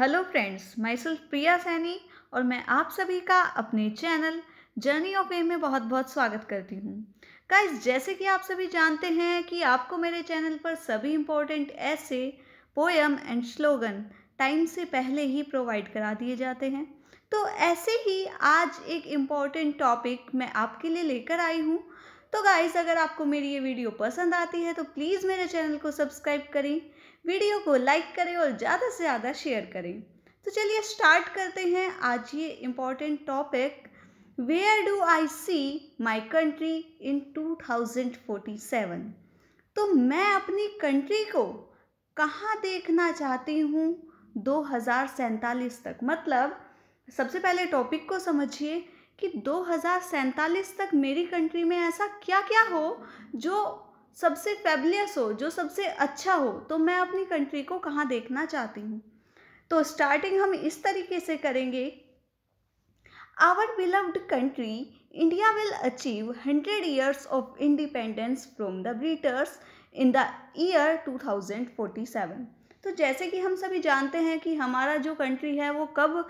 Hello friends मैं सुल्फ प्रिया सैनी और मैं आप सभी का अपने चैनल जर्नी ऑफ ए में बहुत बहुत स्वागत करती हूँ गाइस जैसे कि आप सभी जानते हैं कि आपको मेरे चैनल पर सभी इम्पोर्टेंट ऐसे पोएम एंड स्लोगन टाइम से पहले ही प्रोवाइड करा दिए जाते हैं तो ऐसे ही आज एक इम्पॉर्टेंट टॉपिक मैं आपके लिए लेकर आई हूँ तो गाइस अगर आपको मेरी ये वीडियो पसंद आती है तो प्लीज़ मेरे चैनल को सब्सक्राइब करें वीडियो को लाइक करें और ज़्यादा से ज़्यादा शेयर करें तो चलिए स्टार्ट करते हैं आज ये important topic where do I see my country in two thousand forty seven तो मैं अपनी कंट्री को कहाँ देखना चाहती हूँ दो हजार तक मतलब सबसे पहले टॉपिक को समझिए कि दो हज़ार सैंतालीस तक मेरी कंट्री में ऐसा क्या क्या हो जो सबसे फेबलियस हो जो सबसे अच्छा हो तो मैं अपनी कंट्री को कहाँ देखना चाहती हूँ तो स्टार्टिंग हम इस तरीके से करेंगे our beloved country India will achieve hundred years of independence from the Britishers in the year seven तो जैसे कि हम सभी जानते हैं कि हमारा जो कंट्री है वो कब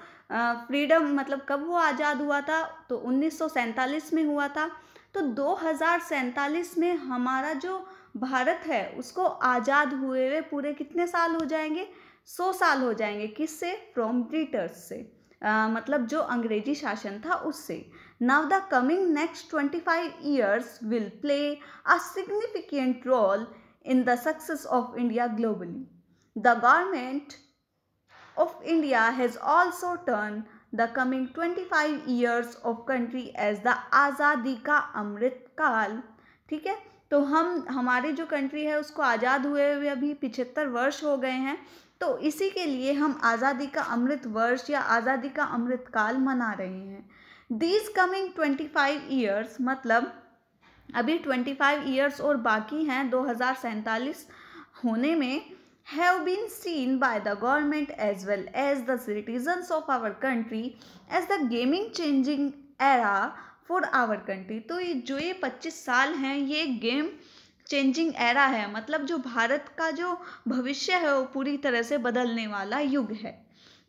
फ्रीडम मतलब कब वो आज़ाद हुआ था तो उन्नीस में हुआ था तो दो में हमारा जो भारत है उसको आज़ाद हुए हुए पूरे कितने साल हो जाएंगे सौ साल हो जाएंगे किससे फ्रॉम ब्रिटर्स से आ, मतलब जो अंग्रेजी शासन था उससे now the coming next twenty five years will play a significant role in the success of India globally the government of India has also turn the coming twenty five years of country as the आज़ादी का अमृत काल ठीक है तो हम हमारे जो country है उसको आज़ाद हुए हुए अभी पिछहत्तर वर्ष हो गए हैं तो इसी के लिए हम आज़ादी का अमृत वर्ष या आज़ादी का अमृत काल मना रहे हैं these coming twenty five years मतलब अभी ट्वेंटी फाइव ईयर्स और बाकी हैं दो हज़ार होने में have been seen by the government as well as the citizens of our country as the gaming changing era for our country तो ये जो ये 25 साल हैं ये गेम चेंजिंग एरा है मतलब जो भारत का जो भविष्य है वो पूरी तरह से बदलने वाला युग है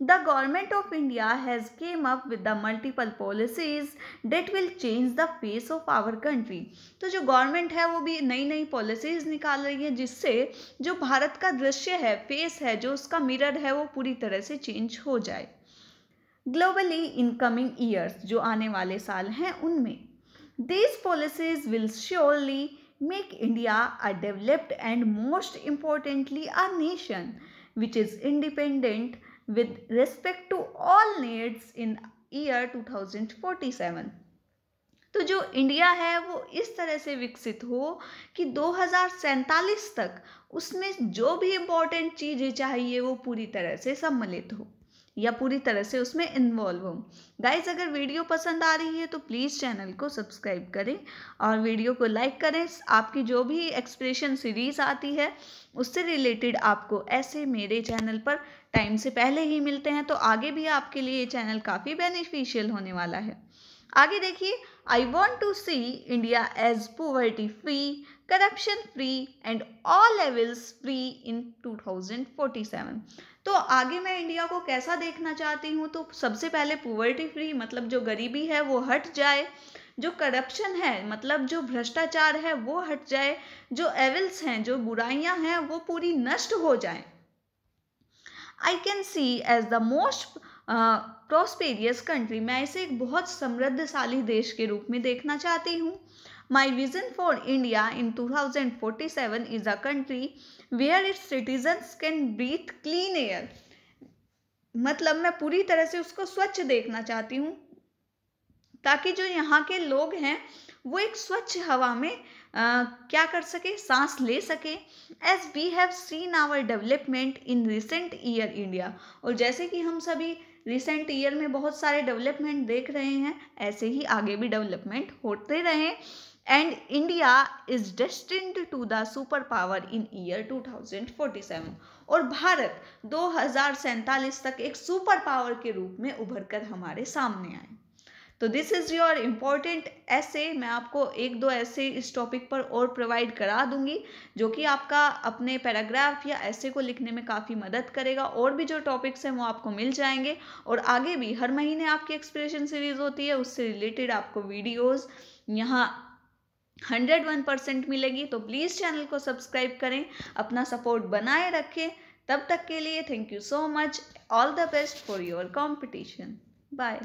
The government of India has came up with the multiple policies that will change the face of our country. तो जो गवर्नमेंट है वो भी नई नई पॉलिसीज निकाल रही है जिससे जो भारत का दृश्य है फेस है जो उसका मिरर है वो पूरी तरह से चेंज हो जाए ग्लोबली इनकमिंग ईयर्स जो आने वाले साल हैं उनमें these policies will surely make India a developed and most importantly a nation which is independent with respect to all needs in year 2047 तो जो इंडिया है वो इस तरह से विकसित हो कि दो तक उसमें जो भी इम्पोर्टेंट चीज़ें चाहिए वो पूरी तरह से सम्मिलित हो या पूरी तरह से उसमें इन्वॉल्व हो गाइज अगर वीडियो पसंद आ रही है तो प्लीज़ चैनल को सब्सक्राइब करें और वीडियो को लाइक करें आपकी जो भी एक्सप्रेशन सीरीज़ आती है उससे रिलेटेड आपको ऐसे मेरे चैनल पर टाइम से पहले ही मिलते हैं तो आगे भी आपके लिए ये चैनल काफ़ी बेनिफिशियल होने वाला है आगे देखिए I want to see India as poverty free corruption free and all levels free in 2047 तो आगे मैं इंडिया को कैसा देखना चाहती हूँ तो सबसे पहले पुवर्टी फ्री मतलब जो गरीबी है वो हट जाए जो करप्शन है मतलब जो भ्रष्टाचार है वो हट जाए जो एविल्स हैं जो बुराइयां हैं वो पूरी नष्ट हो जाए I can see as the most prosperous country मैं इसे एक बहुत समृद्धशाली देश के रूप में देखना चाहती हूँ My vision for India in 2047 is a country where its citizens can breathe clean air. मतलब मैं पूरी तरह से उसको स्वच्छ देखना चाहती हूँ ताकि जो यहाँ के लोग हैं वो एक स्वच्छ हवा में आ, क्या कर सके सांस ले सके as we have seen our development in recent year India और जैसे कि हम सभी रिसेंट ईयर में बहुत सारे डेवलपमेंट देख रहे हैं ऐसे ही आगे भी डेवलपमेंट होते रहें and India is destined to the super power in year 2047 और भारत दो तक एक सुपर पावर के रूप में उभर कर हमारे सामने आए तो दिस इज़ योर इम्पोर्टेंट ऐसे मैं आपको एक दो ऐसे इस टॉपिक पर और प्रोवाइड करा दूंगी जो कि आपका अपने पैराग्राफ या ऐसे को लिखने में काफ़ी मदद करेगा और भी जो टॉपिक्स हैं वो आपको मिल जाएंगे और आगे भी हर महीने आपकी एक्सप्रेशन सीरीज़ होती है उससे रिलेटेड आपको वीडियोज़ यहाँ हंड्रेड वन परसेंट मिलेगी तो प्लीज़ चैनल को सब्सक्राइब करें अपना सपोर्ट बनाए रखें तब तक के लिए thank you so much all the best for your competition bye